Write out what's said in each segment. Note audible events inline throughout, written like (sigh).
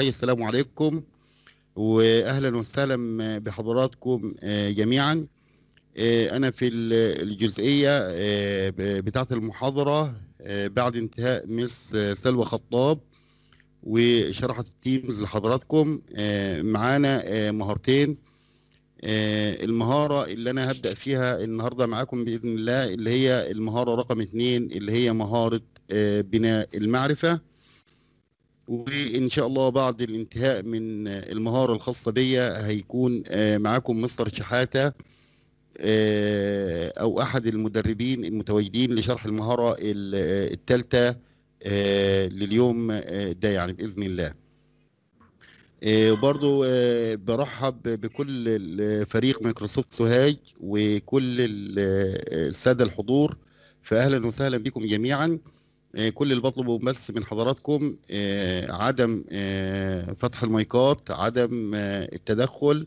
حي السلام عليكم واهلا وسهلا بحضراتكم آه، جميعا آه، انا في الجزئيه آه، بتاعه المحاضره بعد انتهاء مس سلوى خطاب وشرحت التيمز لحضراتكم معانا مهارتين المهاره اللي انا هبدا فيها النهارده معاكم باذن الله اللي هي المهاره رقم اتنين اللي هي مهاره بناء المعرفه وان شاء الله بعد الانتهاء من المهاره الخاصه بيا هيكون آه، معاكم مستر شحاته آه، او احد المدربين المتواجدين لشرح المهاره الثالثه آه، لليوم ده يعني باذن الله برضو برحب بكل فريق مايكروسوفت سوهاج وكل الساده الحضور فاهلا وسهلا بكم جميعا آه، كل اللي بطلبه بس من حضراتكم آه، عدم آه، فتح المايكات عدم التدخل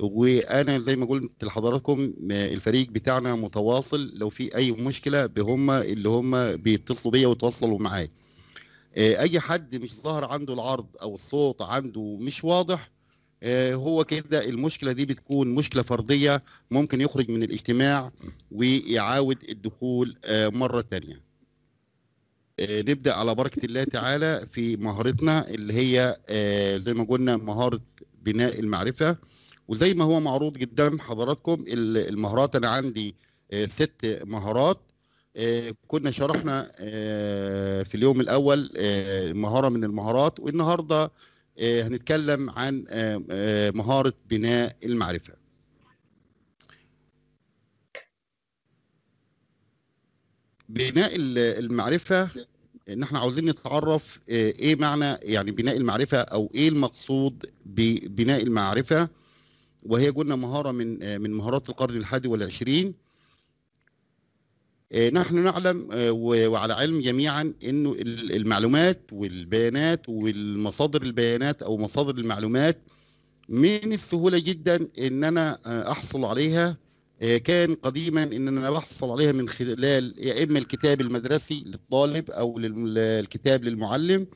وانا زي ما قلت لحضراتكم الفريق بتاعنا متواصل لو في اي مشكله بهم اللي هم بيتصلوا بيا ويتواصلوا معايا اي حد مش ظاهر عنده العرض او الصوت عنده مش واضح هو كده المشكله دي بتكون مشكله فرديه ممكن يخرج من الاجتماع ويعاود الدخول مره ثانيه آه، نبدا على بركه الله تعالى في مهارتنا اللي هي آه، زي ما قلنا مهاره بناء المعرفه وزي ما هو معروض قدام حضراتكم المهارات انا عندي آه، ست مهارات كنا شرحنا في اليوم الاول مهاره من المهارات والنهارده هنتكلم عن مهاره بناء المعرفه بناء المعرفة ان احنا عاوزين نتعرف آه، ايه معنى يعني بناء المعرفه او ايه المقصود ببناء المعرفه وهي قلنا مهاره من آه، من مهارات القرن الحادي والعشرين آه، نحن نعلم وعلى علم جميعا انه المعلومات والبيانات والمصادر البيانات او مصادر المعلومات من السهوله جدا ان انا احصل عليها آه، كان قديما اننا بحصل عليها من خلال يا اما الكتاب المدرسي للطالب او الكتاب للمعلم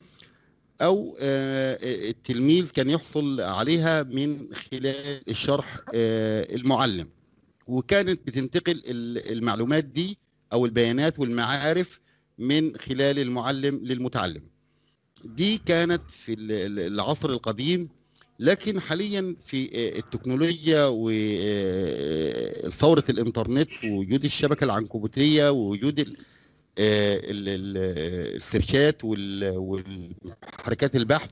او آه، التلميذ كان يحصل عليها من خلال الشرح آه، المعلم وكانت بتنتقل المعلومات دي او البيانات والمعارف من خلال المعلم للمتعلم دي كانت في العصر القديم لكن حاليا في آه، التكنولوجيا وثوره آه، آه، الانترنت ووجود الشبكه العنكبوتيه ووجود السيرشات وحركات البحث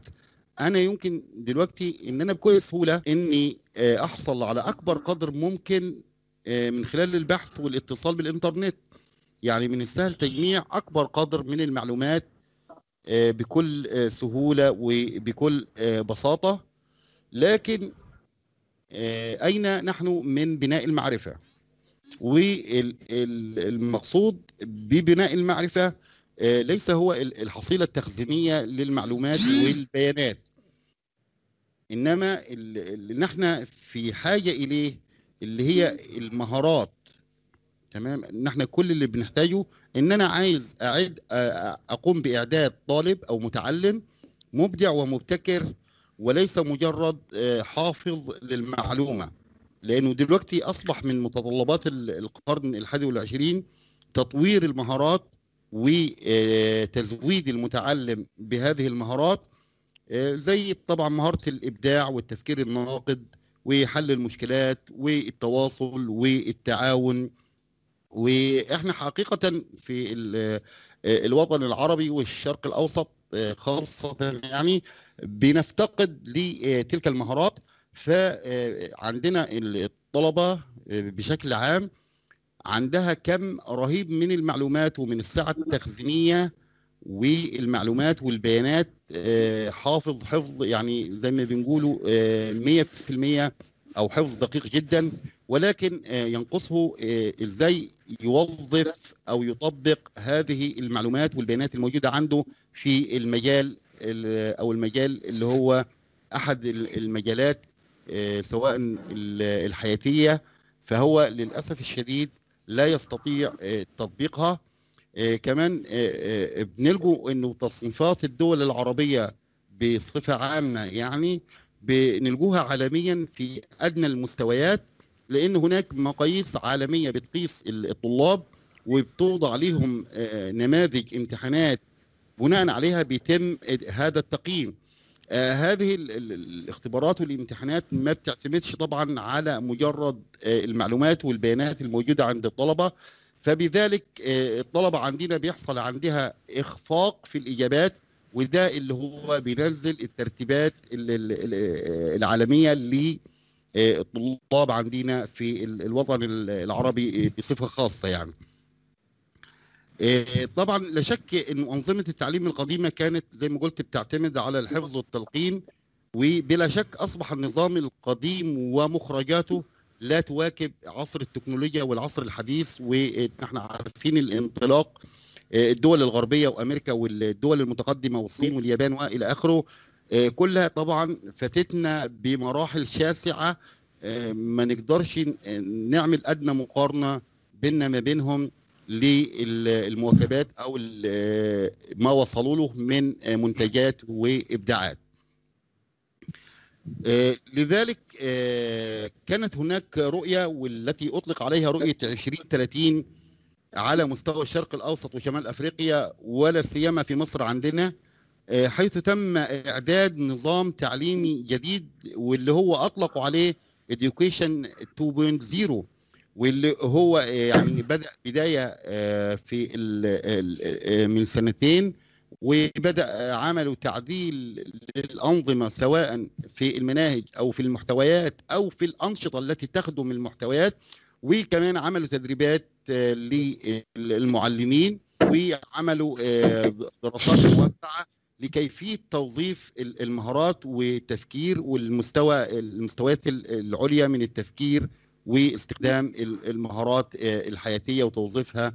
انا يمكن دلوقتي ان انا بكل سهوله اني احصل على اكبر قدر ممكن من خلال البحث والاتصال بالانترنت يعني من السهل تجميع اكبر قدر من المعلومات بكل سهوله وبكل بساطه لكن آه، أين نحن من بناء المعرفة والمقصود ببناء المعرفة آه، ليس هو الحصيلة التخزينية للمعلومات والبيانات إنما اللي نحن في حاجة إليه اللي هي المهارات تمام نحن كل اللي بنحتاجه ان انا عايز اعد آه، اقوم باعداد طالب او متعلم مبدع ومبتكر وليس مجرد آه، حافظ للمعلومة لأنه دلوقتي أصبح من متطلبات القرن الحادي والعشرين تطوير المهارات وتزويد آه، المتعلم بهذه المهارات آه، زي طبعا مهارة الإبداع والتفكير الناقد وحل المشكلات والتواصل والتعاون واحنا حقيقة في الوطن العربي والشرق الأوسط خاصه يعني بنفتقد لتلك المهارات فعندنا الطلبه بشكل عام عندها كم رهيب من المعلومات ومن السعه التخزينيه والمعلومات والبيانات حافظ حفظ يعني زي ما بنقولوا 100% او حفظ دقيق جدا ولكن آه، ينقصه آه، ازاي يوظف او يطبق هذه المعلومات والبيانات الموجوده عنده في المجال او المجال اللي هو احد المجالات آه، سواء الحياتيه فهو للاسف الشديد لا يستطيع تطبيقها كمان بنلجو انه تصنيفات الدول العربيه بصفه عامه يعني بنلجوها عالميا في ادنى المستويات لان هناك مقاييس عالميه بتقيس الطلاب وبتوضع لهم آه، آه، نماذج امتحانات بناء عليها بيتم هذا التقييم آه، هذه الاختبارات والامتحانات ما بتعتمدش طبعا على مجرد المعلومات والبيانات الموجوده عند الطلبه فبذلك الطلبه عندنا بيحصل عندها اخفاق في الاجابات وده اللي هو بينزل الترتيبات العالميه اللي الطلاب عندنا في الوطن العربي آه، بصفه خاصه يعني آه، طبعا لا شك ان انظمه التعليم القديمه كانت زي ما قلت بتعتمد على الحفظ والتلقين وبلا شك اصبح النظام القديم ومخرجاته لا تواكب عصر التكنولوجيا والعصر الحديث واحنا عارفين الانطلاق آه، الدول الغربيه وامريكا والدول المتقدمه والصين واليابان والى اخره آه، كلها طبعا فاتتنا بمراحل شاسعه آه، ما نقدرش نعمل ادنى مقارنه بيننا ما بينهم للمواكبات او آه، ما وصلوا له من منتجات وابداعات. لذلك كانت هناك رؤيه والتي اطلق عليها رؤيه 2030 على مستوى الشرق الاوسط وشمال افريقيا ولا سيما في مصر عندنا آه، حيث تم اعداد نظام تعليمي جديد واللي هو اطلقوا عليه education 2.0 واللي هو آه، يعني بدا بدايه آه، في من سنتين وبدا عملوا تعديل للانظمه سواء في المناهج او في المحتويات او في الانشطه التي تخدم المحتويات وكمان عملوا تدريبات للمعلمين وعملوا دراسات موسعه لكيفيه توظيف المهارات والتفكير والمستوى المستويات العليا من التفكير واستخدام المهارات آه، الحياتيه وتوظيفها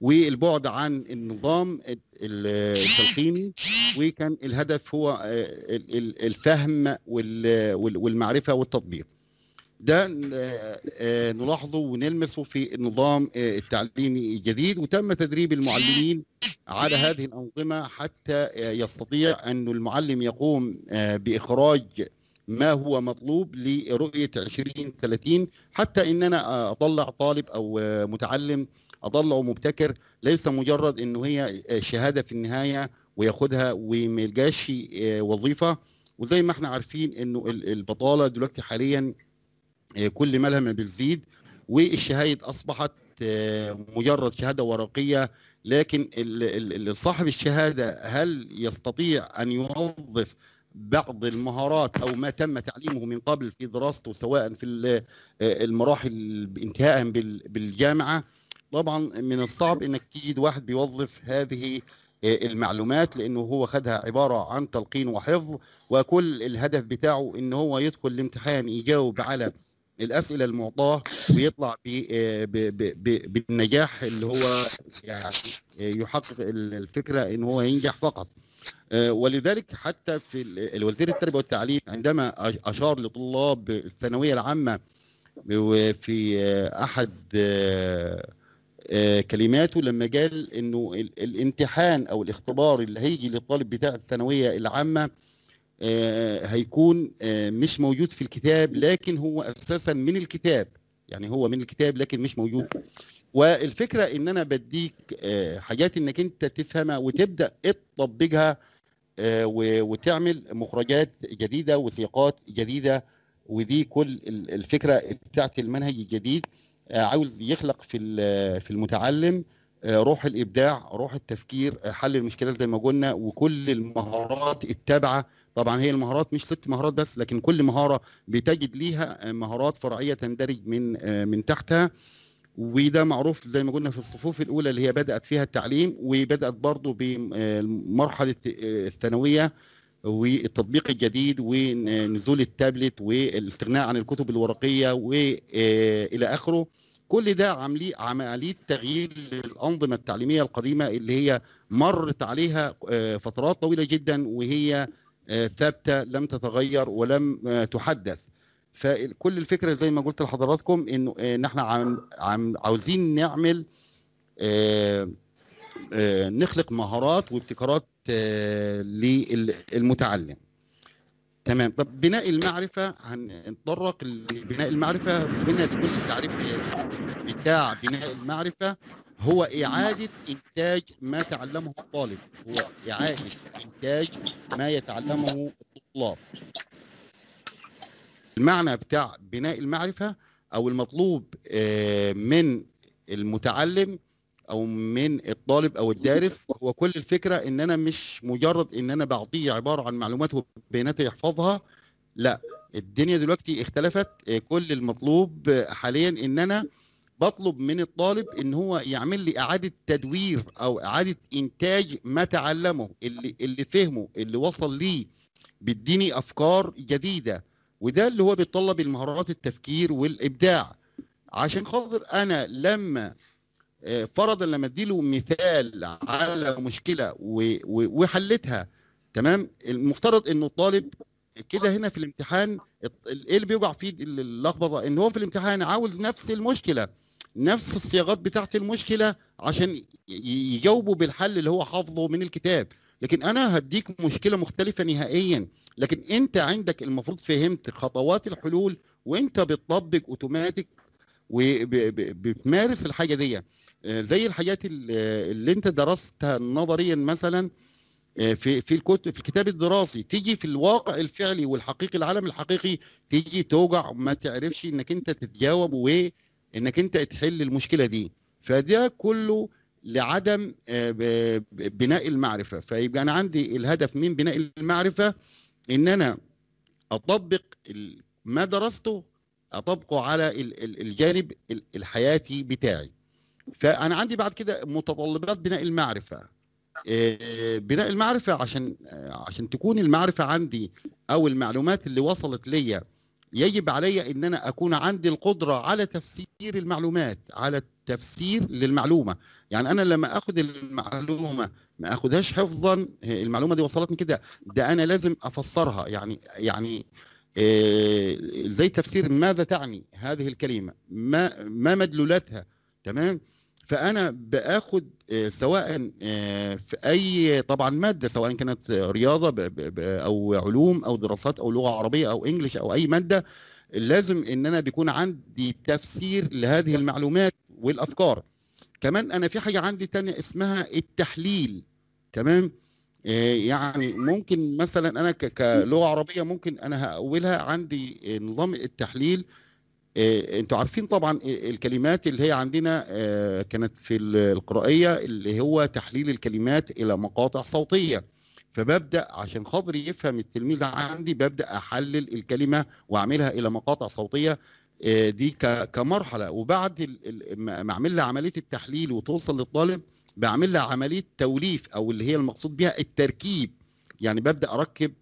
والبعد عن النظام التلقيني وكان الهدف هو آه، الفهم والمعرفه والتطبيق ده آه، آه، نلاحظه ونلمسه في النظام آه، التعليمي الجديد وتم تدريب المعلمين على هذه الأنظمة حتى يستطيع أن المعلم يقوم بإخراج ما هو مطلوب لرؤية 2030 حتى إن أنا أطلع طالب أو متعلم أطلعه مبتكر ليس مجرد أنه هي شهادة في النهاية وياخدها وما يلقاش وظيفة وزي ما احنا عارفين أنه البطالة دلوقتي حالياً آه، كل مالها ما بتزيد والشهايد أصبحت آه، مجرد شهادة ورقية لكن صاحب الشهادة هل يستطيع أن يوظف بعض المهارات او ما تم تعليمه من قبل في دراسته سواء في آه، المراحل انتهاء بالجامعه طبعا من الصعب انك تجد واحد بيوظف هذه المعلومات لانه هو خدها عباره عن تلقين وحفظ وكل الهدف بتاعه ان هو يدخل الامتحان يجاوب على الاسئله المعطاه ويطلع آه، بالنجاح اللي هو يعني آه، يحقق الفكره ان هو ينجح فقط آه، ولذلك حتى في وزير التربيه والتعليم عندما اشار لطلاب الثانويه العامه في احد كلماته لما قال انه الامتحان او الاختبار اللي هيجي للطالب بتاع الثانويه العامه آه، هيكون آه، مش موجود في الكتاب لكن هو اساسا من الكتاب يعني هو من الكتاب لكن مش موجود والفكره ان انا بديك آه، حاجات انك انت تفهمها وتبدا تطبقها وتعمل مخرجات جديده وسياقات جديده ودي كل الفكره بتاعت المنهج الجديد عاوز يخلق في في المتعلم روح الابداع روح التفكير حل المشكلات زي ما قلنا وكل المهارات التابعه طبعا هي المهارات مش ست مهارات بس لكن كل مهاره بتجد ليها آه، مهارات فرعيه تندرج من آه، من تحتها وده معروف زي ما قلنا في الصفوف الاولى اللي هي بدات فيها التعليم وبدات برضه بمرحله آه، الثانويه والتطبيق الجديد ونزول التابلت والاستغناء عن الكتب الورقيه والى اخره كل ده عملي عمليه تغيير الانظمه التعليميه القديمه اللي هي مرت عليها فترات طويله جدا وهي آه، ثابته لم تتغير ولم آه، تحدث فكل الفكره زي ما قلت لحضراتكم انه ان آه، احنا عم عم عاوزين نعمل نخلق مهارات وابتكارات للمتعلم تمام طب بناء المعرفه هنتطرق لبناء المعرفه هنا تكون التعريف بتاع بناء المعرفه هو إعادة إنتاج ما تعلمه الطالب هو إعادة إنتاج ما يتعلمه الطلاب المعنى بتاع بناء المعرفة أو المطلوب آه، من المتعلم أو من الطالب أو الدارس هو كل الفكرة إن أنا مش مجرد إن أنا بعطيه عبارة عن معلومات وبيانات يحفظها لا الدنيا دلوقتي اختلفت آه، كل المطلوب حاليا إن أنا بطلب من الطالب ان هو يعمل لي اعاده تدوير او اعاده انتاج ما تعلمه اللي اللي فهمه اللي وصل ليه بيديني افكار جديده وده اللي هو بيتطلب المهارات التفكير والابداع عشان خاطر انا لما آه، فرضا لما اديله مثال على مشكله وحلتها تمام المفترض انه الطالب كده هنا في الامتحان ايه اللي بيوجع فيه اللخبطه ان هو في الامتحان عاوز نفس المشكله نفس الصياغات بتاعت المشكله عشان يجاوبوا بالحل اللي هو حافظه من الكتاب لكن انا هديك مشكله مختلفه نهائيا لكن انت عندك المفروض فهمت خطوات الحلول وانت بتطبق اوتوماتيك وبتمارس الحاجه دي آه، زي الحاجات آه، اللي انت درستها نظريا مثلا آه، في في الكتب في الكتاب الدراسي تيجي في الواقع الفعلي والحقيقي العالم الحقيقي تيجي توجع ما تعرفش انك انت تتجاوب انك انت تحل المشكله دي فده كله لعدم آه، بناء المعرفه فيبقى انا عندي الهدف من بناء المعرفه ان انا اطبق ما درسته اطبقه على الجانب الحياتي بتاعي فانا عندي بعد كده متطلبات بناء المعرفه آه، بناء المعرفه عشان آه، عشان تكون المعرفه عندي او المعلومات اللي وصلت ليا يجب علي ان انا اكون عندي القدره على تفسير المعلومات على التفسير للمعلومه يعني انا لما اخد المعلومه ما اخدهاش حفظا المعلومه دي وصلتني كده ده انا لازم افسرها يعني يعني ازاي آه، تفسير ماذا تعني هذه الكلمه ما ما مدلولاتها تمام فانا باخد آه، سواء آه، في اي طبعا ماده سواء كانت رياضه او علوم او دراسات او لغه عربيه او انجلش او اي ماده لازم ان انا بيكون عندي تفسير لهذه المعلومات والافكار كمان انا في حاجه عندي تانية اسمها التحليل تمام آه، يعني ممكن مثلا انا كلغه عربيه ممكن انا هقولها عندي نظام التحليل آه، انتوا عارفين طبعا الكلمات اللي هي عندنا آه، كانت في القرائيه اللي هو تحليل الكلمات الى مقاطع صوتيه فببدا عشان خاطر يفهم التلميذ عندي ببدا احلل الكلمه واعملها الى مقاطع صوتيه آه، دي كمرحله وبعد ما اعمل لها عمليه التحليل وتوصل للطالب بعمل لها عمليه توليف او اللي هي المقصود بها التركيب يعني ببدا اركب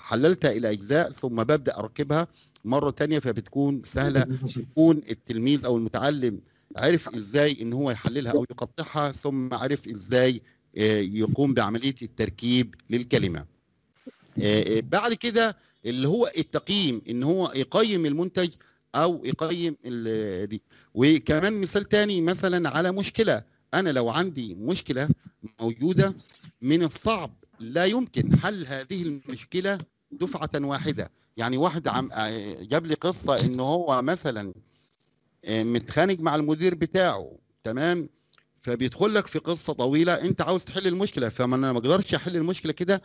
حللتها الى اجزاء ثم ببدا اركبها مره تانية فبتكون سهله (laughs) يكون التلميذ او المتعلم عرف ازاي ان هو يحللها او يقطعها ثم عرف ازاي آه، يقوم بعمليه التركيب للكلمه آه، آه، بعد كده اللي هو التقييم ان هو يقيم المنتج او يقيم دي وكمان مثال تاني مثلا على مشكله انا لو عندي مشكله موجوده من الصعب لا يمكن حل هذه المشكله دفعه واحده يعني واحد عم آه، جاب لي قصه ان هو مثلا آه، متخانق مع المدير بتاعه تمام فبيدخل لك في قصه طويله انت عاوز تحل المشكله فما انا ما اقدرش احل المشكله كده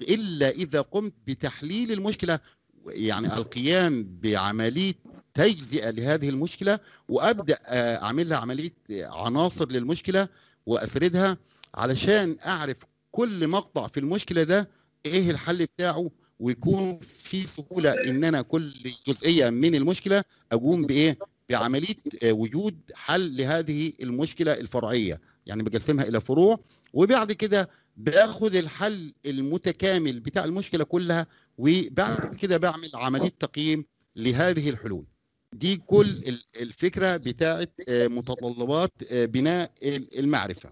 الا اذا قمت بتحليل المشكله يعني القيام بعمليه تجزئه لهذه المشكله وابدا آه، اعمل لها عمليه عناصر للمشكله واسردها علشان اعرف كل مقطع في المشكله ده ايه الحل بتاعه ويكون في سهوله ان انا كل جزئيه من المشكله اقوم بايه؟ بعمليه آه، وجود حل لهذه المشكله الفرعيه، يعني بقسمها الى فروع وبعد كده باخذ الحل المتكامل بتاع المشكله كلها وبعد كده بعمل عمليه تقييم لهذه الحلول. دي كل الفكره بتاعت آه، متطلبات آه، بناء المعرفه.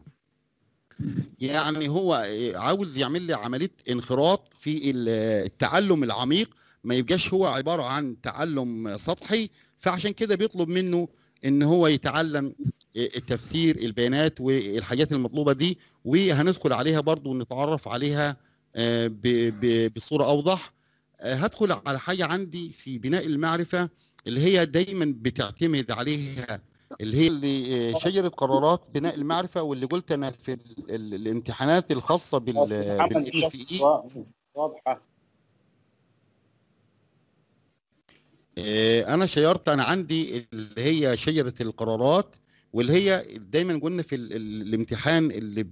يعني هو عاوز يعمل لي عمليه انخراط في التعلم العميق ما يبقاش هو عباره عن تعلم سطحي فعشان كده بيطلب منه ان هو يتعلم التفسير البيانات والحاجات المطلوبه دي وهندخل عليها برضو نتعرف عليها آه، بصوره اوضح آه، هدخل على حاجه عندي في بناء المعرفه اللي هي دايما بتعتمد عليها اللي هي اللي آه، آه. شجرت قرارات بناء المعرفه واللي قلت انا في الامتحانات الخاصه بال آه، سي اي واضحه انا شيرت انا عندي اللي هي شجره القرارات واللي هي دايما قلنا في الامتحان اللي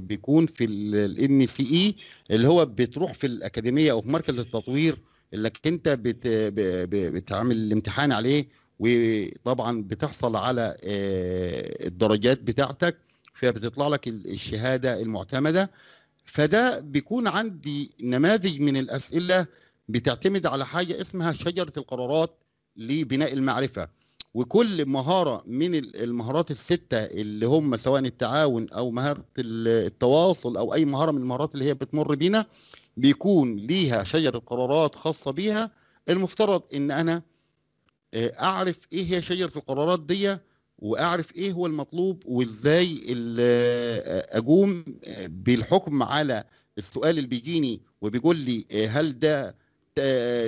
بيكون في الام سي اي اللي هو بتروح في الاكاديميه او في مركز التطوير اللي انت بتعمل الامتحان عليه وطبعا بتحصل على آه، الدرجات بتاعتك فبتطلع لك الشهاده المعتمده فده بيكون عندي نماذج من الاسئله بتعتمد على حاجه اسمها شجره القرارات لبناء المعرفه وكل مهاره من المهارات السته اللي هم سواء التعاون او مهاره التواصل او اي مهاره من المهارات اللي هي بتمر بينا بيكون ليها شجره قرارات خاصه بيها المفترض ان انا آه، اعرف ايه هي شجره القرارات دي واعرف ايه هو المطلوب وازاي آه، اقوم آه، بالحكم على السؤال اللي بيجيني وبيقول لي هل ده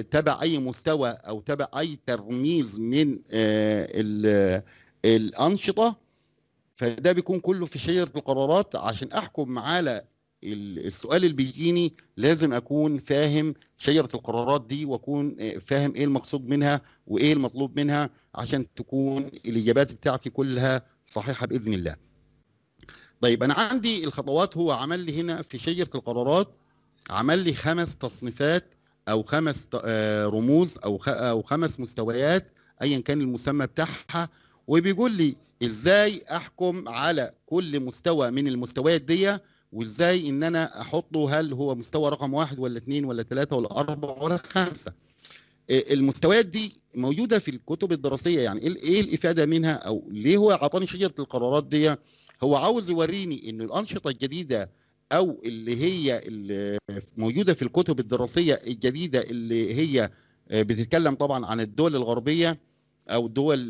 تبع اي مستوى او تبع اي ترميز من الانشطه فده بيكون كله في شجره القرارات عشان احكم على السؤال اللي بيجيني لازم اكون فاهم شجره القرارات دي واكون آه، فاهم ايه المقصود منها وايه المطلوب منها عشان تكون الاجابات بتاعتي كلها صحيحه باذن الله. طيب انا عندي الخطوات هو عمل لي هنا في شجره القرارات عمل لي خمس تصنيفات او خمس آه، رموز او او خمس مستويات ايا كان المسمى بتاعها وبيقول لي ازاي احكم على كل مستوى من المستويات ديه وازاي ان انا احطه هل هو مستوى رقم واحد ولا اثنين ولا ثلاثه ولا اربعه ولا خمسه آه، المستويات دي موجوده في الكتب الدراسيه يعني إيه, ايه الافاده منها او ليه هو اعطاني شجره القرارات دي هو عاوز يوريني ان الانشطه الجديده او اللي هي اللي موجوده في الكتب الدراسيه الجديده اللي هي آه، بتتكلم طبعا عن الدول الغربيه او الدول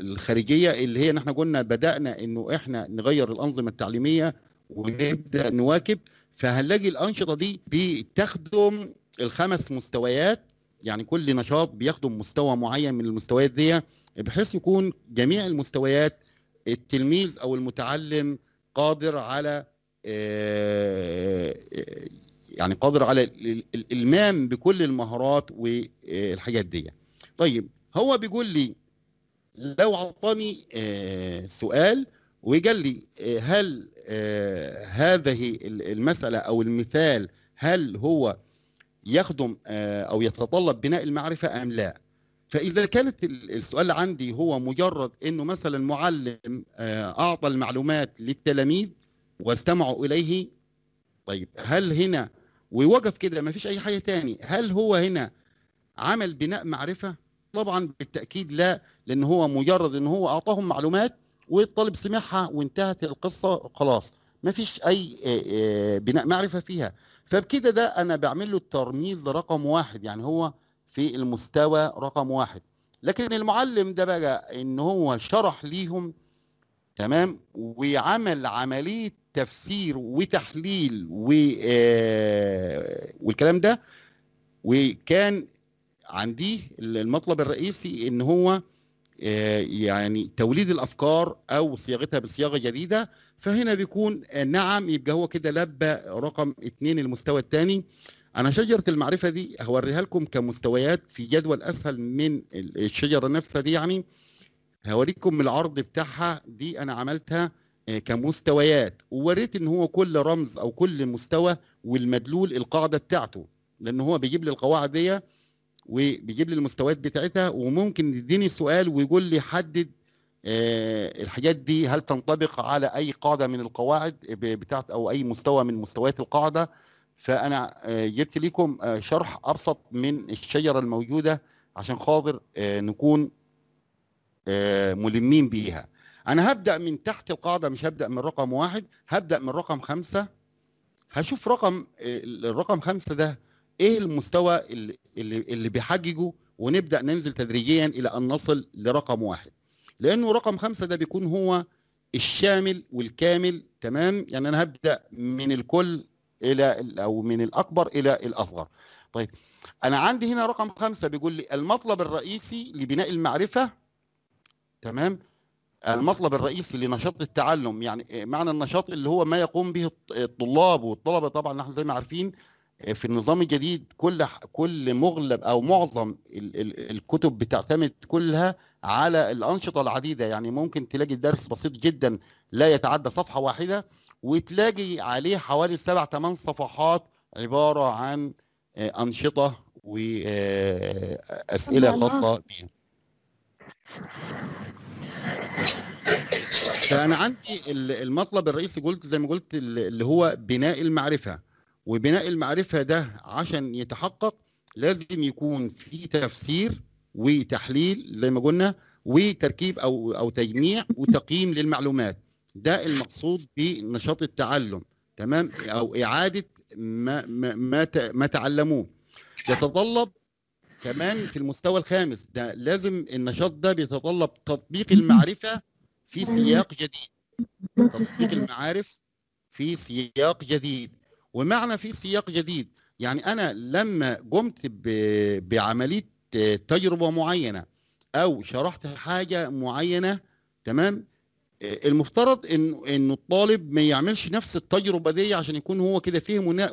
الخارجيه اللي هي نحن قلنا بدانا انه احنا نغير الانظمه التعليميه ونبدا نواكب فهنلاقي الانشطه دي بتخدم الخمس مستويات يعني كل نشاط بيخدم مستوى معين من المستويات دي بحيث يكون جميع المستويات التلميذ او المتعلم قادر على آه، آه، يعني قادر على الالمام بكل المهارات والحاجات دي طيب هو بيقول لي لو عطاني آه، سؤال وقال لي آه، هل آه، هذه المسألة أو المثال هل هو يخدم آه، أو يتطلب بناء المعرفة أم لا فإذا كانت السؤال عندي هو مجرد أنه مثلا معلم أعطى المعلومات للتلاميذ واستمعوا إليه طيب هل هنا ويوقف كده ما فيش أي حاجة تاني هل هو هنا عمل بناء معرفة طبعا بالتأكيد لا لأن هو مجرد أن هو أعطاهم معلومات والطالب سمعها وانتهت القصه خلاص ما فيش اي بناء معرفه فيها فبكده ده انا بعمل له الترميز رقم واحد يعني هو في المستوى رقم واحد لكن المعلم ده بقى ان هو شرح ليهم تمام وعمل عمليه تفسير وتحليل و والكلام ده وكان عندي المطلب الرئيسي ان هو آه، يعني توليد الافكار او صياغتها بصياغه جديده فهنا بيكون آه، نعم يبقى هو كده لبى رقم اثنين المستوى الثاني انا شجره المعرفه دي هوريها لكم كمستويات في جدول اسهل من الشجره نفسها دي يعني هوريكم العرض بتاعها دي انا عملتها آه، كمستويات ووريت ان هو كل رمز او كل مستوى والمدلول القاعده بتاعته لان هو بيجيب لي القواعد دي وبيجيب لي المستويات بتاعتها وممكن يديني سؤال ويقول لي حدد آه، الحاجات دي هل تنطبق على اي قاعده من القواعد بتاعت او اي مستوى من مستويات القاعده فانا آه، جبت لكم آه، شرح ابسط من الشجره الموجوده عشان خاطر نكون ملمين بيها انا هبدا من تحت القاعده مش هبدا من رقم واحد هبدا من رقم خمسة هشوف رقم الرقم خمسة ده ايه المستوى اللي اللي بيحججوا ونبدا ننزل تدريجيا الى ان نصل لرقم واحد لانه رقم خمسه ده بيكون هو الشامل والكامل تمام يعني انا هبدا من الكل الى او من الاكبر الى الاصغر طيب انا عندي هنا رقم خمسة بيقول لي المطلب الرئيسي لبناء المعرفه تمام المطلب الرئيسي لنشاط التعلم يعني معنى النشاط اللي هو ما يقوم به الطلاب والطلبه طبعا نحن زي ما عارفين في النظام الجديد كل كل مغلب او معظم الكتب بتعتمد كلها على الانشطه العديده يعني ممكن تلاقي الدرس بسيط جدا لا يتعدى صفحه واحده وتلاقي عليه حوالي سبع ثمان صفحات عباره عن آه، انشطه واسئله آه، خاصه بيها. فانا عندي المطلب الرئيسي قلت زي ما قلت اللي هو بناء المعرفه وبناء المعرفة ده عشان يتحقق لازم يكون في تفسير وتحليل زي ما قلنا وتركيب او او تجميع وتقييم للمعلومات ده المقصود بنشاط التعلم تمام او اعاده ما ما ما تعلموه يتطلب كمان في المستوى الخامس ده لازم النشاط ده بيتطلب تطبيق المعرفه في سياق جديد تطبيق المعارف في سياق جديد ومعنى في سياق جديد يعني انا لما قمت بعمليه تجربه معينه او شرحت حاجه معينه تمام المفترض ان ان الطالب ما يعملش نفس التجربه دي عشان يكون هو كده فهم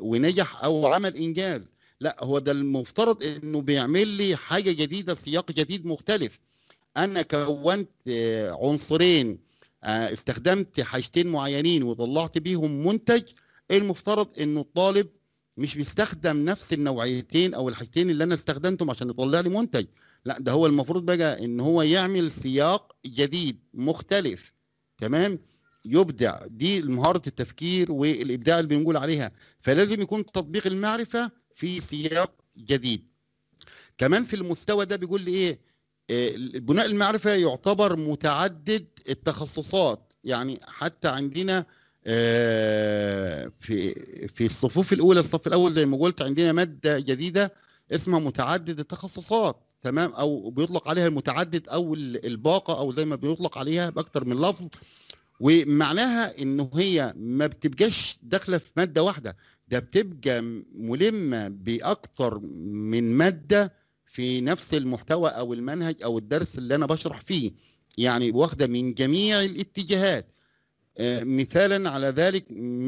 ونجح او عمل انجاز لا هو ده المفترض انه بيعمل لي حاجه جديده سياق جديد مختلف انا كونت عنصرين آه، استخدمت حاجتين معينين وطلعت بيهم منتج المفترض انه الطالب مش بيستخدم نفس النوعيتين او الحاجتين اللي انا استخدمتهم عشان يطلع لي منتج لا ده هو المفروض بقى ان هو يعمل سياق جديد مختلف تمام يبدع دي مهاره التفكير والابداع اللي بنقول عليها فلازم يكون تطبيق المعرفه في سياق جديد كمان في المستوى ده بيقول لي ايه آه، بناء المعرفة يعتبر متعدد التخصصات يعني حتى عندنا آه، في في الصفوف الأولى الصف الأول زي ما قلت عندنا مادة جديدة اسمها متعدد التخصصات تمام أو بيطلق عليها المتعدد أو الباقة أو زي ما بيطلق عليها بأكثر من لفظ ومعناها إنه هي ما بتبقاش داخلة في مادة واحدة ده بتبقى ملمة بأكثر من مادة في نفس المحتوى او المنهج او الدرس اللي انا بشرح فيه يعني واخده من جميع الاتجاهات آه، مثالا على ذلك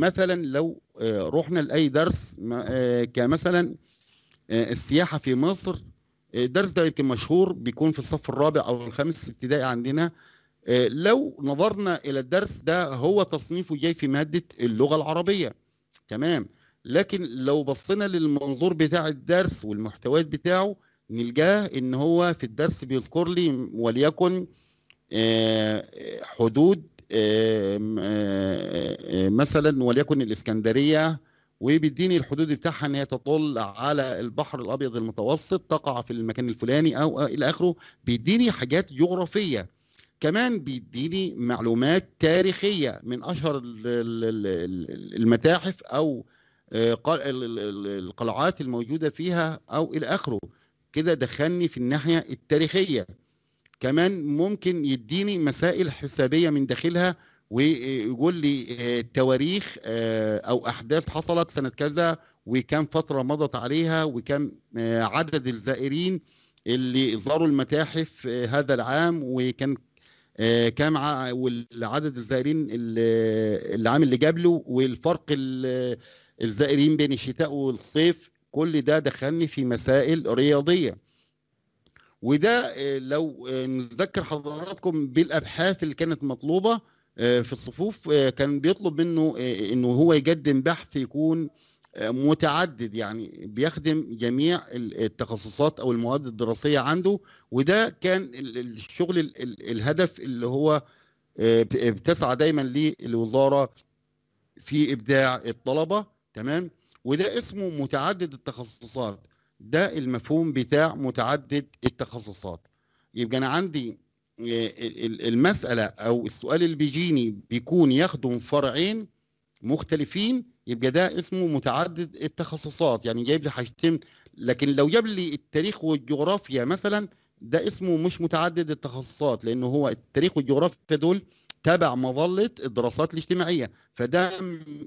مثلا لو آه، رحنا لاي درس آه، كمثلا السياحه في مصر الدرس ده يمكن مشهور بيكون في الصف الرابع او الخامس ابتدائي عندنا لو نظرنا الى الدرس ده هو تصنيفه جاي في ماده اللغه العربيه تمام لكن لو بصينا للمنظور بتاع الدرس والمحتويات بتاعه نلقاه ان هو في الدرس بيذكر لي وليكن آه، حدود آه، آه، مثلا وليكن الاسكندريه وبيديني الحدود بتاعها ان هي تطل على البحر الابيض المتوسط تقع في المكان الفلاني او الى اخره بيديني حاجات جغرافيه كمان بيديني معلومات تاريخيه من اشهر المتاحف او القلعات الموجوده فيها او الى اخره كده دخلني في الناحية التاريخية كمان ممكن يديني مسائل حسابية من داخلها ويقول لي آه، تواريخ آه، او احداث حصلت سنه كذا وكم فتره مضت عليها وكم آه، عدد الزائرين اللي زاروا المتاحف هذا العام وكان كم والعدد الزائرين العام اللي قبله والفرق الزائرين بين الشتاء والصيف كل ده دخلني في مسائل رياضيه وده آه، لو آه، نذكر حضراتكم بالابحاث اللي كانت مطلوبه آه، في الصفوف كان بيطلب منه انه هو يقدم بحث يكون متعدد يعني بيخدم جميع التخصصات او المواد الدراسيه عنده وده كان الشغل الهدف اللي هو بتسعى دايما للوزاره في ابداع الطلبه تمام وده اسمه متعدد التخصصات ده المفهوم بتاع متعدد التخصصات يبقى انا عندي آه، المساله او السؤال اللي بيجيني بيكون يخدم فرعين مختلفين يبقى ده اسمه متعدد التخصصات يعني جايب لي حاجتين لكن لو جاب لي التاريخ والجغرافيا مثلا ده اسمه مش متعدد التخصصات لانه هو التاريخ والجغرافيا دول تبع مظله الدراسات الاجتماعيه فده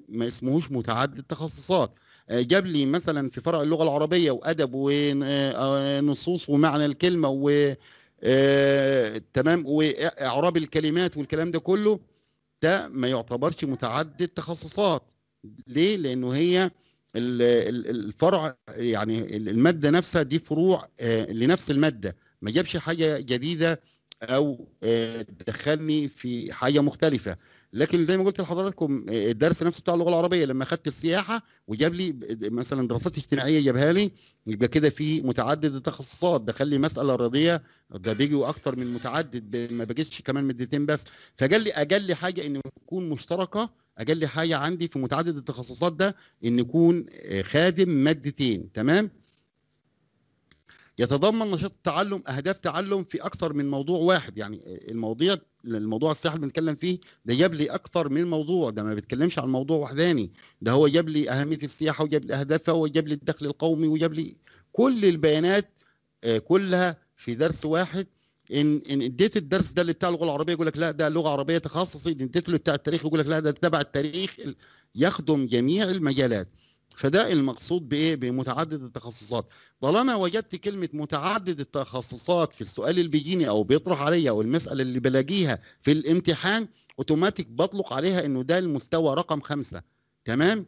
ما اسمهوش متعدد التخصصات آه، جاب لي مثلا في فرع اللغه العربيه وادب ونصوص آه، آه، ومعنى الكلمه و تمام واعراب الكلمات والكلام ده كله ده ما يعتبرش متعدد تخصصات ليه لانه هي الفرع يعني الماده نفسها دي فروع لنفس الماده ما جابش حاجه جديده او دخلني في حاجه مختلفه لكن زي ما قلت لحضراتكم آه، آه، الدرس نفسه بتاع اللغه العربيه لما خدت السياحه وجاب لي آه، مثلا دراسات اجتماعيه جابها لي يبقى كده في متعدد التخصصات خلي مساله رياضيه ده بيجي واكثر من متعدد ما بجيش كمان مادتين بس فقال لي اجل حاجه ان تكون مشتركه اجل حاجه عندي في متعدد التخصصات ده ان يكون خادم مادتين تمام يتضمن نشاط التعلم اهداف تعلم في اكثر من موضوع واحد يعني المواضيع الموضوع السياحه اللي بنتكلم فيه ده جاب لي اكثر من موضوع ده ما بيتكلمش عن موضوع وحداني ده هو جاب لي اهميه السياحه وجاب لي اهدافها وجاب لي الدخل القومي وجاب لي كل البيانات آه، كلها في درس واحد ان ان اديت الدرس ده اللي بتاع اللغه العربيه يقول لك لا ده لغه عربيه تخصصي اديت له بتاع التاريخ يقول لك لا ده تبع التاريخ يخدم جميع المجالات فده المقصود بايه بمتعدد التخصصات طالما وجدت كلمه متعدد التخصصات في السؤال اللي بيجيني او بيطرح عليا او المساله اللي بلاقيها في الامتحان اوتوماتيك بطلق عليها انه ده المستوى رقم خمسة تمام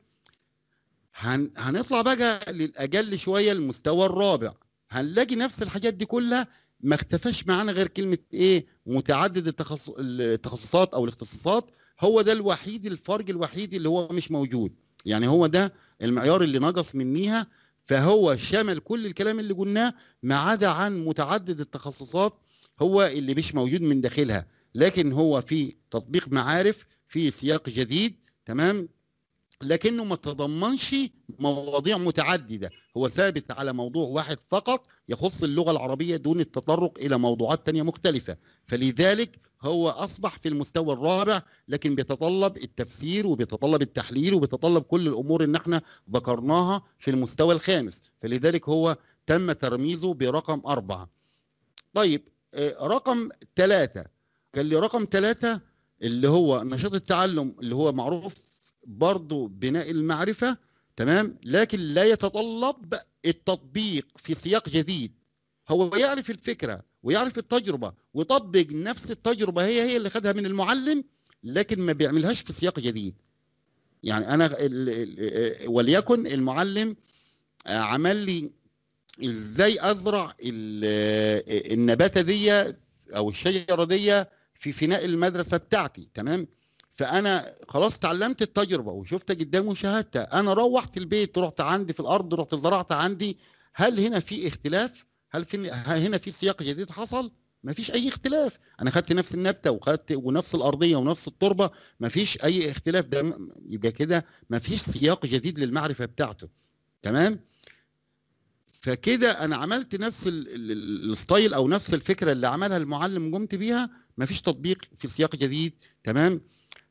هن... هنطلع بقى للاجل شويه المستوى الرابع هنلاقي نفس الحاجات دي كلها ما اختفاش معانا غير كلمه ايه متعدد التخصص التخصصات او الاختصاصات هو ده الوحيد الفرق الوحيد اللي هو مش موجود يعني هو ده المعيار اللي نقص منيها فهو شمل كل الكلام اللي قلناه ما عدا عن متعدد التخصصات هو اللي مش موجود من داخلها لكن هو في تطبيق معارف في سياق جديد تمام لكنه ما تضمنش مواضيع متعدده هو ثابت على موضوع واحد فقط يخص اللغه العربيه دون التطرق الى موضوعات ثانيه مختلفه فلذلك هو اصبح في المستوى الرابع لكن بيتطلب التفسير وبيتطلب التحليل وبيتطلب كل الامور اللي احنا ذكرناها في المستوى الخامس فلذلك هو تم ترميزه برقم أربعة طيب آه، رقم ثلاثة كان لي رقم ثلاثة اللي هو نشاط التعلم اللي هو معروف برضو بناء المعرفة تمام لكن لا يتطلب التطبيق في سياق جديد هو يعرف الفكرة ويعرف التجربه ويطبق نفس التجربه هي هي اللي خدها من المعلم لكن ما بيعملهاش في سياق جديد يعني انا آه، وليكن المعلم عمل لي ازاي ازرع آه، النباته دي او الشجره دي في فناء المدرسه بتاعتي تمام فانا خلاص اتعلمت التجربه وشفتها قدامي وشاهدتها انا روحت البيت رحت عندي في الارض رحت زرعت عندي هل هنا في اختلاف هل في هنا في سياق جديد حصل؟ ما فيش اي اختلاف انا خدت نفس النبته وخدت ونفس الارضيه ونفس التربه ما فيش اي اختلاف ده يبقى كده ما فيش سياق جديد للمعرفه بتاعته تمام فكده انا عملت نفس الستايل او نفس الفكره اللي عملها المعلم قمت بيها ما فيش تطبيق في سياق جديد تمام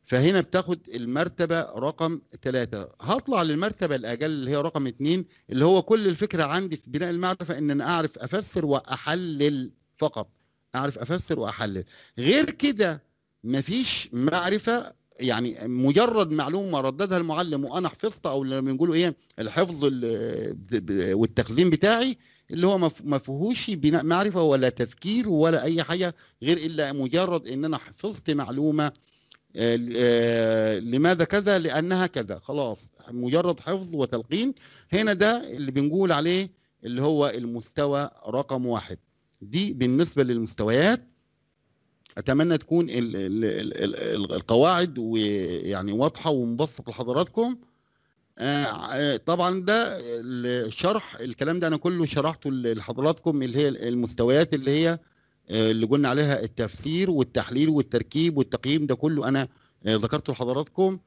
فهنا بتاخد المرتبة رقم ثلاثة هطلع للمرتبة الأجل اللي هي رقم اتنين اللي هو كل الفكرة عندي في بناء المعرفة إن أنا أعرف أفسر وأحلل فقط أعرف أفسر وأحلل غير كده مفيش معرفة يعني مجرد معلومة رددها المعلم وأنا حفظت أو اللي بنقوله إيه الحفظ والتخزين بتاعي اللي هو ما فيهوش بناء معرفة ولا تفكير ولا أي حاجة غير إلا مجرد إن أنا حفظت معلومة آه، آه، لماذا كذا لانها كذا خلاص مجرد حفظ وتلقين هنا ده اللي بنقول عليه اللي هو المستوى رقم واحد دي بالنسبه للمستويات اتمنى تكون القواعد ويعني واضحه ومبسط لحضراتكم آه، طبعا ده الشرح الكلام ده انا كله شرحته لحضراتكم اللي هي المستويات اللي هي آه، اللي قلنا عليها التفسير والتحليل والتركيب والتقييم ده كله انا آه، ذكرته لحضراتكم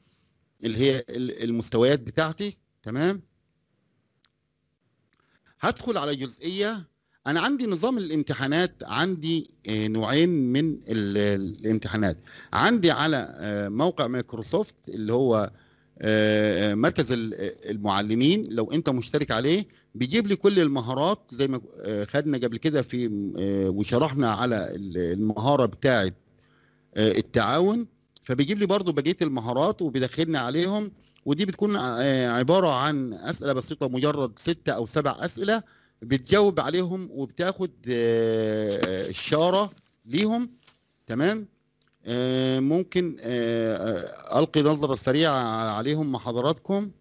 اللي هي المستويات بتاعتي تمام هدخل على جزئيه انا عندي نظام الامتحانات عندي آه، نوعين من الامتحانات عندي على موقع مايكروسوفت اللي هو مركز المعلمين لو انت مشترك عليه بيجيب لي كل المهارات زي ما خدنا قبل كده في آه، وشرحنا على المهاره بتاعه آه، التعاون فبيجيب لي برضو بقيه المهارات وبيدخلني عليهم ودي بتكون آه، عباره عن اسئله بسيطه مجرد ستة او سبع اسئله بتجاوب عليهم وبتاخد اشاره ليهم تمام ممكن القي نظره سريعه عليهم مع حضراتكم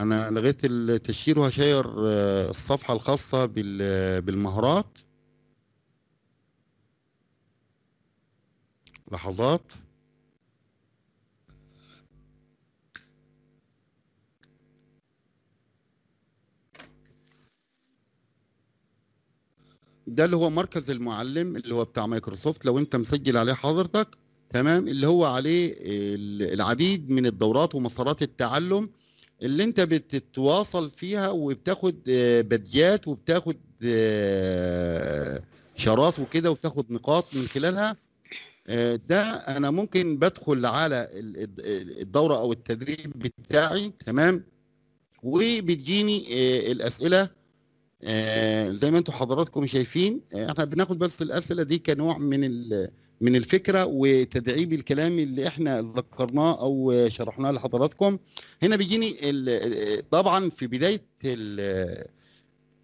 انا لغيت التشير وهشير آه، الصفحه الخاصه بالمهارات لحظات ده اللي هو مركز المعلم اللي هو بتاع مايكروسوفت لو انت مسجل عليه حضرتك تمام اللي هو عليه العديد من الدورات ومسارات التعلم اللي انت بتتواصل فيها وبتاخد آه، بديات وبتاخد آه، شراط وكده وبتاخد نقاط من خلالها آه، ده انا ممكن بدخل على الدوره او التدريب بتاعي تمام وبتجيني الاسئله زي ما انتم حضراتكم شايفين احنا بناخد بس الاسئله دي كنوع من من الفكره وتدعيم الكلام اللي احنا ذكرناه او شرحناه لحضراتكم هنا بيجيني طبعا في بدايه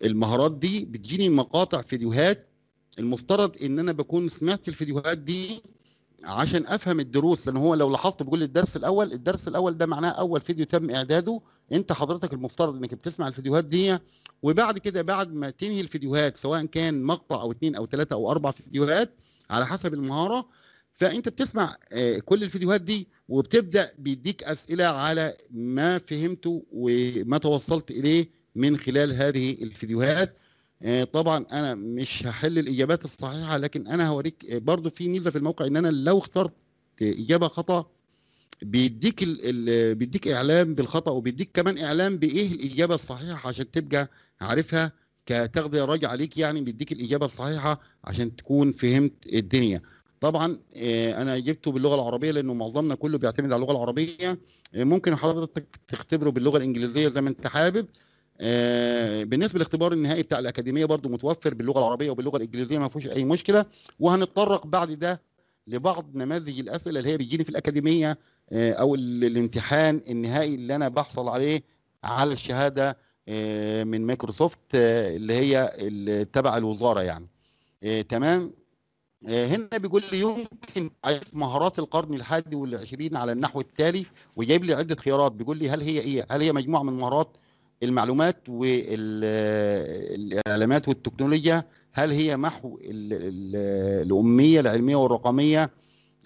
المهارات دي بتجيني مقاطع فيديوهات المفترض ان انا بكون سمعت الفيديوهات دي عشان افهم الدروس لان هو لو لاحظت بقول الدرس الاول الدرس الاول ده معناه اول فيديو تم اعداده انت حضرتك المفترض انك بتسمع الفيديوهات دي وبعد كده بعد ما تنهي الفيديوهات سواء كان مقطع او اثنين او ثلاثه او اربع فيديوهات على حسب المهاره فانت بتسمع آه، كل الفيديوهات دي وبتبدا بيديك اسئله على ما فهمته وما توصلت اليه من خلال هذه الفيديوهات آه، طبعا انا مش هحل الاجابات الصحيحه لكن انا هوريك آه، برضو في ميزه في الموقع ان انا لو اخترت اجابه خطا بيديك بيديك اعلام بالخطا وبيديك كمان اعلام بايه الاجابه الصحيحه عشان تبقى عارفها كتغذيه راجع ليك يعني بيديك الاجابه الصحيحه عشان تكون فهمت الدنيا طبعا آه، انا جبته باللغه العربيه لانه معظمنا كله بيعتمد على اللغه العربيه آه، ممكن حضرتك تختبره باللغه الانجليزيه زي ما انت حابب آه، بالنسبه للاختبار النهائي بتاع الاكاديميه برضو متوفر باللغه العربيه وباللغه الانجليزيه ما فيهوش اي مشكله وهنتطرق بعد ده لبعض نماذج الاسئله اللي هي بتجيني في الاكاديميه او الامتحان النهائي اللي انا بحصل عليه على الشهاده آه، من مايكروسوفت آه، اللي هي تبع الوزاره يعني آه، تمام هنا بيقول لي يمكن تعريف مهارات القرن الحادي والعشرين على النحو التالي وجايب لي عده خيارات بيقول لي هل هي ايه؟ هل هي مجموعه من مهارات المعلومات والاعلامات والتكنولوجيا؟ هل هي محو الاميه العلميه والرقميه؟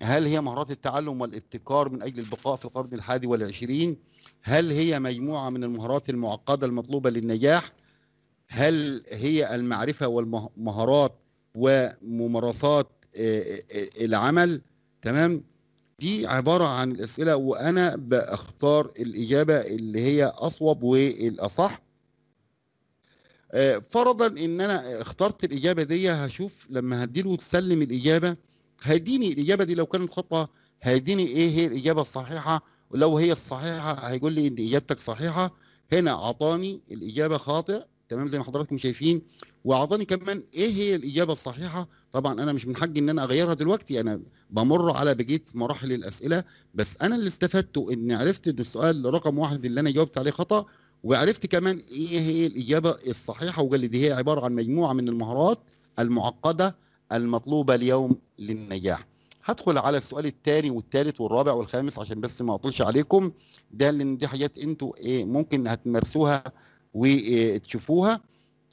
هل هي مهارات التعلم والابتكار من أجل البقاء في القرن الحادي والعشرين هل هي مجموعة من المهارات المعقدة المطلوبة للنجاح هل هي المعرفة والمهارات وممارسات آه، آه، آه، العمل تمام دي عبارة عن الأسئلة وأنا بختار الإجابة اللي هي أصوب والأصح فرضا ان انا اخترت الاجابه دي هشوف لما هديله تسلم الاجابه هيديني الاجابه دي لو كانت خطا هيديني ايه هي الاجابه الصحيحه ولو هي الصحيحه هيقول لي ان اجابتك صحيحه هنا اعطاني الاجابه خاطئ تمام زي ما حضراتكم شايفين واعطاني كمان ايه هي الاجابه الصحيحه طبعا انا مش من حقي ان انا اغيرها دلوقتي انا بمر على بقيه مراحل الاسئله بس انا اللي استفدته ان عرفت ان السؤال رقم واحد اللي انا جاوبت عليه خطا وعرفت كمان ايه هي الاجابه الصحيحه وقال لي دي هي عباره عن مجموعه من المهارات المعقده المطلوبة اليوم للنجاح هدخل على السؤال الثاني والثالث والرابع والخامس عشان بس ما اطولش عليكم ده لان دي حاجات انتوا ايه ممكن هتمارسوها وتشوفوها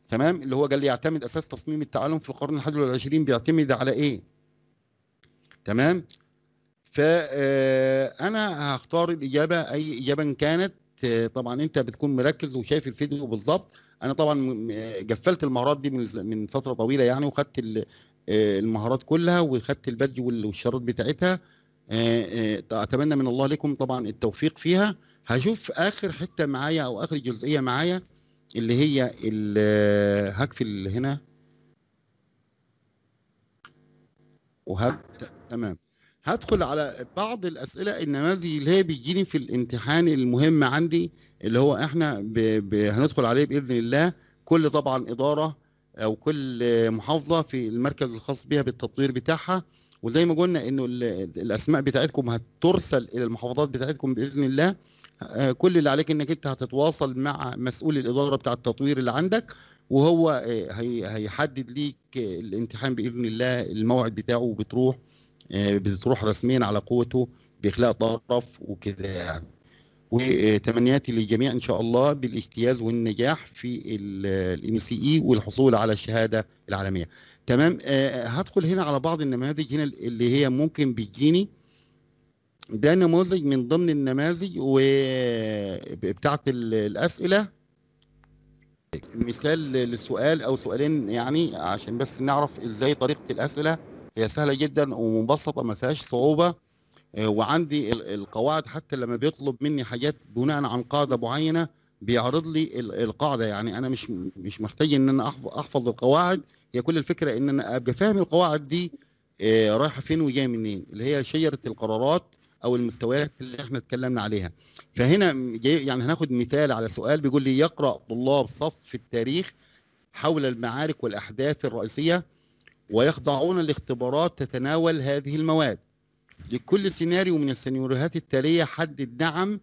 تمام اللي هو قال لي يعتمد اساس تصميم التعلم في القرن الحادي والعشرين بيعتمد على ايه تمام فانا آه، هختار الاجابه اي اجابه كانت طبعا انت بتكون مركز وشايف الفيديو بالظبط انا طبعا آه، قفلت المهارات دي من فتره طويله يعني وخدت آه، المهارات كلها وخدت البادج والشرط بتاعتها آه، آه، اتمنى من الله لكم طبعا التوفيق فيها هشوف اخر حته معايا او اخر جزئيه معايا اللي هي هقفل هنا وهب تمام هدخل على بعض الاسئله النماذج اللي هي بتجيني في الامتحان المهم عندي اللي هو احنا ب... ب... هندخل عليه باذن الله كل طبعا اداره او كل محافظه في المركز الخاص بها بالتطوير بتاعها وزي ما قلنا انه الاسماء بتاعتكم هترسل الى المحافظات بتاعتكم باذن الله آه، كل اللي عليك انك انت هتتواصل مع مسؤول الاداره بتاع التطوير اللي عندك وهو آه، هيحدد ليك الامتحان باذن الله الموعد بتاعه بتروح آه، بتروح رسميا على قوته باخلاء طرف وكده يعني وتمنياتي للجميع ان شاء الله بالاجتياز والنجاح في الام سي اي والحصول على الشهاده العالميه تمام آه هدخل هنا على بعض النماذج هنا اللي هي ممكن بتجيني ده نموذج من ضمن النماذج بتاعت الاسئله مثال للسؤال او سؤالين يعني عشان بس نعرف ازاي طريقه الاسئله هي سهله جدا ومبسطه ما فيهاش صعوبه آه، وعندي القواعد حتى لما بيطلب مني حاجات بناء عن قاعده معينه بيعرض لي القاعده يعني انا مش مش محتاج ان انا احفظ القواعد هي كل الفكره ان انا ابقى فاهم القواعد دي آه، رايحه فين وجايه منين اللي هي شجره القرارات او المستويات اللي احنا اتكلمنا عليها فهنا يعني هناخد مثال على سؤال بيقول لي يقرا طلاب صف في التاريخ حول المعارك والاحداث الرئيسيه ويخضعون لاختبارات تتناول هذه المواد لكل سيناريو من السيناريوهات التالية حد الدعم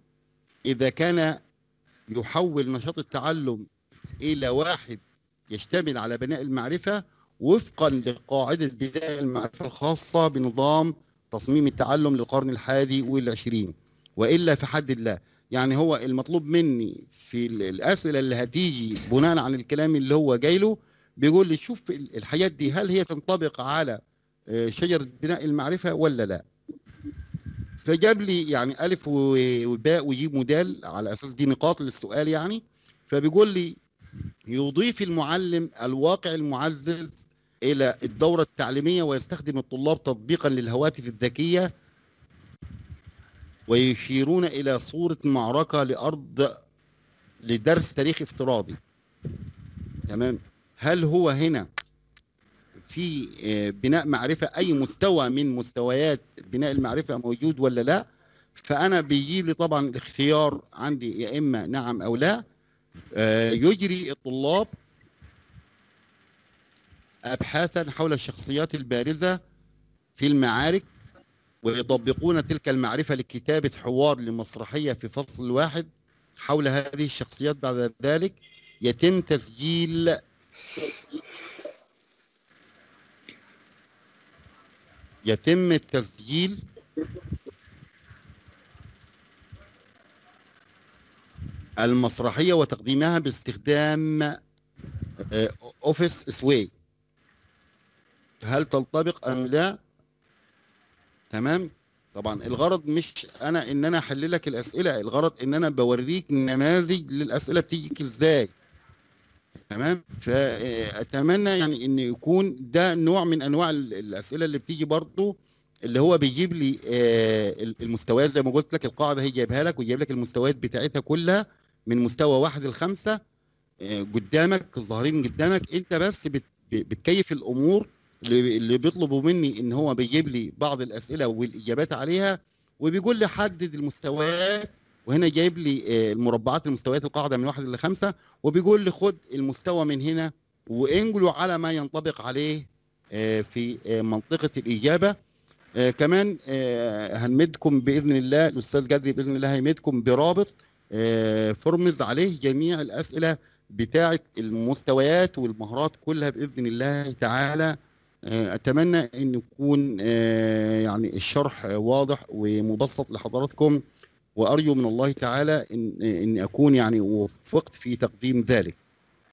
إذا كان يحول نشاط التعلم إلى واحد يشتمل على بناء المعرفة وفقا لقاعدة بناء المعرفة الخاصة بنظام تصميم التعلم للقرن الحادي والعشرين وإلا في حد الله يعني هو المطلوب مني في الأسئلة اللي هتيجي بناء عن الكلام اللي هو جاي له بيقول لي شوف الحاجات دي هل هي تنطبق على آه، شجرة بناء المعرفة ولا لا فجاب لي يعني الف وباء وجيم ودال على اساس دي نقاط للسؤال يعني فبيقول لي يضيف المعلم الواقع المعزز الى الدوره التعليميه ويستخدم الطلاب تطبيقا للهواتف الذكيه ويشيرون الى صوره معركه لارض لدرس تاريخ افتراضي تمام هل هو هنا في آه، بناء معرفه اي مستوى من مستويات بناء المعرفه موجود ولا لا فانا بيجي لي طبعا الاختيار عندي يا اما نعم او لا آه، يجري الطلاب ابحاثا حول الشخصيات البارزه في المعارك ويطبقون تلك المعرفه لكتابه حوار لمسرحيه في فصل واحد حول هذه الشخصيات بعد ذلك يتم تسجيل يتم التسجيل المسرحية وتقديمها باستخدام اوفيس آه، سوي هل تنطبق ام لا تمام طبعا الغرض مش انا ان انا احللك الاسئله الغرض ان انا بوريك نماذج للاسئله بتيجيك ازاي تمام فاتمنى يعني ان يكون ده نوع من انواع الاسئله اللي بتيجي برضو اللي هو بيجيب لي آه، المستويات زي ما قلت لك القاعده هي جايبها لك ويجيب لك المستويات بتاعتها كلها من مستوى واحد لخمسه آه، قدامك الظاهرين قدامك انت بس بتكيف الامور اللي بيطلبوا مني ان هو بيجيب لي بعض الاسئله والاجابات عليها وبيقول لي حدد المستويات وهنا جايب لي آه، المربعات المستويات القاعده من واحد الى خمسه وبيقول لي خد المستوى من هنا وانجلوا على ما ينطبق عليه آه، في آه، منطقه الاجابه كمان هنمدكم باذن الله الاستاذ جدري باذن الله هيمدكم برابط فرمز عليه جميع الاسئله بتاعه المستويات والمهارات كلها باذن الله تعالى اتمنى ان يكون يعني الشرح واضح ومبسط لحضراتكم وارجو من الله تعالى ان ان اكون يعني وفقت في تقديم ذلك